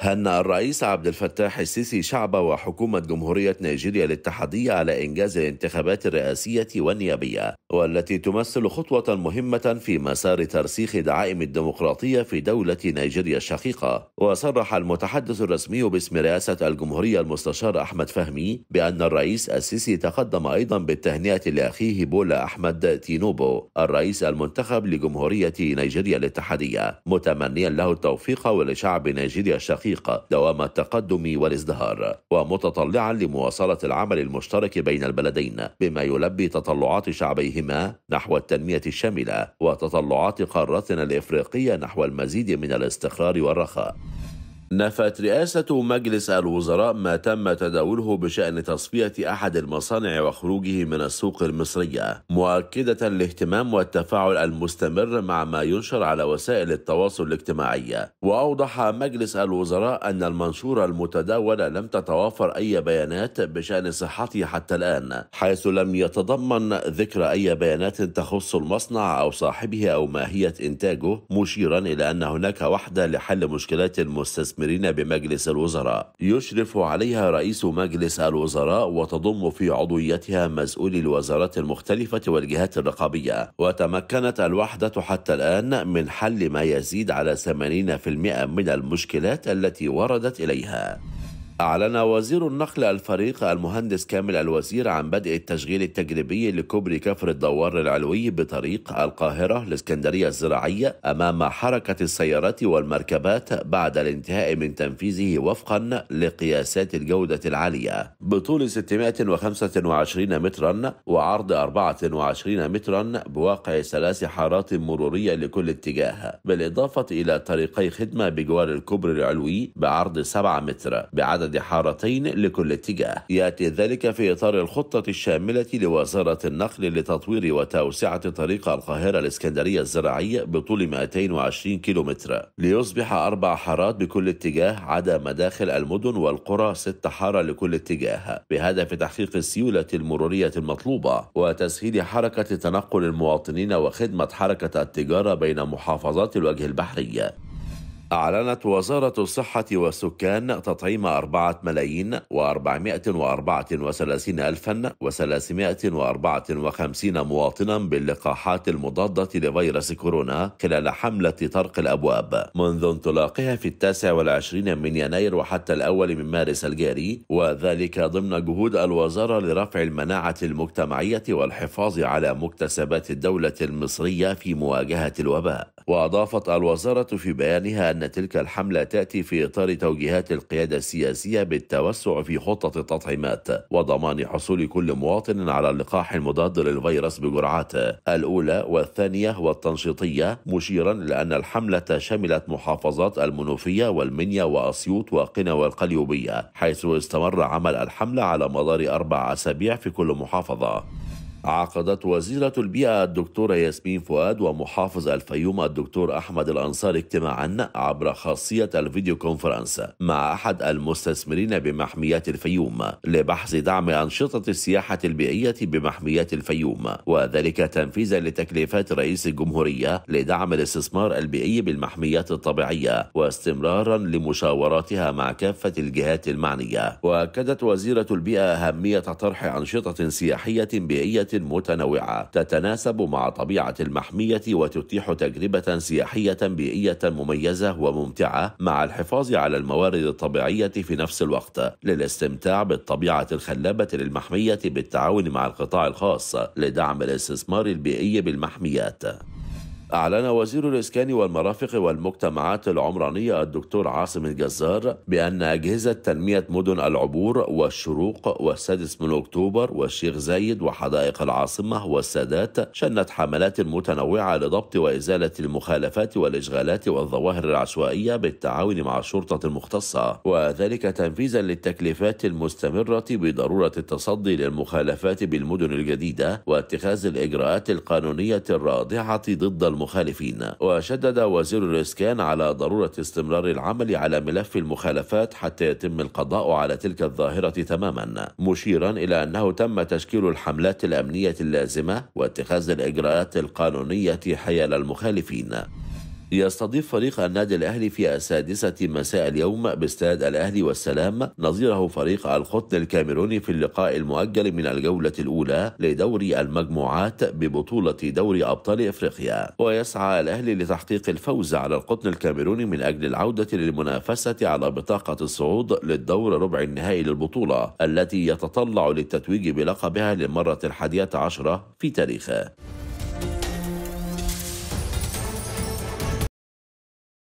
هنأ الرئيس عبد الفتاح السيسي شعبه وحكومة جمهورية نيجيريا الاتحادية على إنجاز الانتخابات الرئاسية والنيابية والتي تمثل خطوة مهمة في مسار ترسيخ دعائم الديمقراطية في دولة نيجيريا الشقيقة وصرح المتحدث الرسمي باسم رئاسة الجمهورية المستشار أحمد فهمي بأن الرئيس السيسي تقدم أيضا بالتهنئة لأخيه بولا أحمد تينوبو الرئيس المنتخب لجمهورية نيجيريا الاتحادية متمنيا له التوفيق ولشعب نيجيريا الشقيقة الحقيقة دوام التقدم والازدهار ومتطلعا لمواصلة العمل المشترك بين البلدين بما يلبي تطلعات شعبيهما نحو التنمية الشاملة وتطلعات قارتنا الإفريقية نحو المزيد من الاستقرار والرخاء نفت رئاسة مجلس الوزراء ما تم تداوله بشأن تصفية أحد المصانع وخروجه من السوق المصرية مؤكدة الاهتمام والتفاعل المستمر مع ما ينشر على وسائل التواصل الاجتماعي وأوضح مجلس الوزراء أن المنشور المتداول لم تتوافر أي بيانات بشأن صحته حتى الآن حيث لم يتضمن ذكر أي بيانات تخص المصنع أو صاحبه أو ماهية إنتاجه مشيرا إلى أن هناك وحدة لحل مشكلات المستثمرين المستثمرين بمجلس الوزراء يشرف عليها رئيس مجلس الوزراء وتضم في عضويتها مسؤولي الوزارات المختلفة والجهات الرقابية وتمكنت الوحدة حتى الآن من حل ما يزيد على 80% من المشكلات التي وردت إليها أعلن وزير النقل الفريق المهندس كامل الوزير عن بدء التشغيل التجريبي لكوبري كفر الدوار العلوي بطريق القاهرة الإسكندرية الزراعية أمام حركة السيارات والمركبات بعد الانتهاء من تنفيذه وفقا لقياسات الجودة العالية بطول 625 مترا وعرض 24 مترا بواقع ثلاث حارات مرورية لكل اتجاه بالإضافة إلى طريقي خدمة بجوار الكوبري العلوي بعرض 7 متر بعدد عدد حارتين لكل اتجاه يأتي ذلك في إطار الخطة الشاملة لوزارة النقل لتطوير وتوسعة طريق القاهرة الإسكندرية الزراعية بطول 220 كيلومتر ليصبح أربع حارات بكل اتجاه عدا مداخل المدن والقرى ست حارة لكل اتجاه بهدف تحقيق السيولة المرورية المطلوبة وتسهيل حركة تنقل المواطنين وخدمة حركة التجارة بين محافظات الوجه البحري أعلنت وزارة الصحة والسكان تطعيم أربعة ملايين وأربعمائة وأربعة وثلاثين ألفا وثلاثمائة وأربعة وخمسين مواطنا باللقاحات المضادة لفيروس كورونا خلال حملة طرق الأبواب منذ انطلاقها في التاسع والعشرين من يناير وحتى الأول من مارس الجاري وذلك ضمن جهود الوزارة لرفع المناعة المجتمعية والحفاظ على مكتسبات الدولة المصرية في مواجهة الوباء وأضافت الوزارة في بيانها أن تلك الحملة تأتي في إطار توجيهات القيادة السياسية بالتوسع في خطة التطعيمات وضمان حصول كل مواطن على اللقاح المضاد للفيروس بجرعاته الأولى والثانية والتنشيطية مشيرا لأن الحملة شملت محافظات المنوفية والمنيا وأسيوط وقنا والقليوبية حيث استمر عمل الحملة على مدار أربع أسابيع في كل محافظة عقدت وزيرة البيئة الدكتورة ياسمين فؤاد ومحافظ الفيوم الدكتور أحمد الأنصار اجتماعا عبر خاصية الفيديو كونفرنس مع أحد المستثمرين بمحميات الفيوم لبحث دعم أنشطة السياحة البيئية بمحميات الفيوم وذلك تنفيذا لتكليفات رئيس الجمهورية لدعم الاستثمار البيئي بالمحميات الطبيعية واستمرارا لمشاوراتها مع كافة الجهات المعنية وأكدت وزيرة البيئة أهمية طرح أنشطة سياحية بيئية متنوعة تتناسب مع طبيعة المحمية وتتيح تجربة سياحية بيئية مميزة وممتعة مع الحفاظ على الموارد الطبيعية في نفس الوقت للاستمتاع بالطبيعة الخلابة للمحمية بالتعاون مع القطاع الخاص لدعم الاستثمار البيئي بالمحميات أعلن وزير الإسكان والمرافق والمجتمعات العمرانية الدكتور عاصم الجزار بأن أجهزة تنمية مدن العبور والشروق والسادس من أكتوبر والشيخ زايد وحدائق العاصمة والسادات شنت حملات متنوعة لضبط وإزالة المخالفات والإشغالات والظواهر العشوائية بالتعاون مع الشرطة المختصة وذلك تنفيذا للتكليفات المستمرة بضرورة التصدي للمخالفات بالمدن الجديدة واتخاذ الإجراءات القانونية الرادعة ضد المخالفين وشدد وزير الإسكان على ضرورة استمرار العمل على ملف المخالفات حتى يتم القضاء على تلك الظاهرة تماما مشيرا إلى أنه تم تشكيل الحملات الأمنية اللازمة واتخاذ الإجراءات القانونية حيال المخالفين يستضيف فريق النادي الأهلي في السادسة مساء اليوم باستاد الأهلي والسلام نظيره فريق القطن الكاميروني في اللقاء المؤجل من الجولة الأولى لدوري المجموعات ببطولة دوري أبطال إفريقيا ويسعى الأهلي لتحقيق الفوز على القطن الكاميروني من أجل العودة للمنافسة على بطاقة الصعود للدور ربع النهائي للبطولة التي يتطلع للتتويج بلقبها للمرة الحادية عشرة في تاريخه